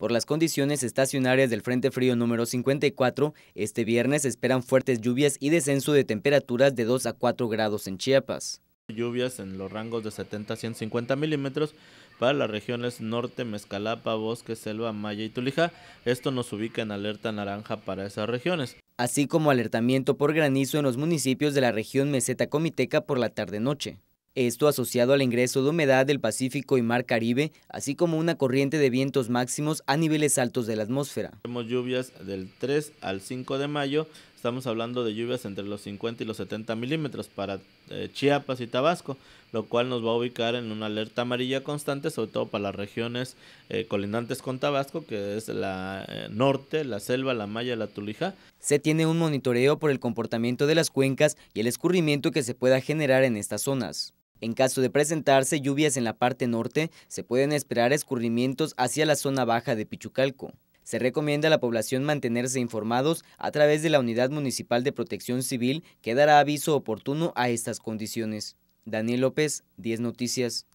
Por las condiciones estacionarias del Frente Frío número 54, este viernes esperan fuertes lluvias y descenso de temperaturas de 2 a 4 grados en Chiapas. Lluvias en los rangos de 70 a 150 milímetros para las regiones norte, Mezcalapa, Bosque, Selva, Maya y Tulija. Esto nos ubica en alerta naranja para esas regiones. Así como alertamiento por granizo en los municipios de la región Meseta Comiteca por la tarde-noche. Esto asociado al ingreso de humedad del Pacífico y Mar Caribe, así como una corriente de vientos máximos a niveles altos de la atmósfera. Tenemos lluvias del 3 al 5 de mayo, estamos hablando de lluvias entre los 50 y los 70 milímetros para eh, Chiapas y Tabasco, lo cual nos va a ubicar en una alerta amarilla constante, sobre todo para las regiones colinantes eh, colindantes con Tabasco, que es la eh, norte, la selva, la maya, la tulija. Se tiene un monitoreo por el comportamiento de las cuencas y el escurrimiento que se pueda generar en estas zonas. En caso de presentarse lluvias en la parte norte, se pueden esperar escurrimientos hacia la zona baja de Pichucalco. Se recomienda a la población mantenerse informados a través de la Unidad Municipal de Protección Civil que dará aviso oportuno a estas condiciones. Daniel López, 10 Noticias.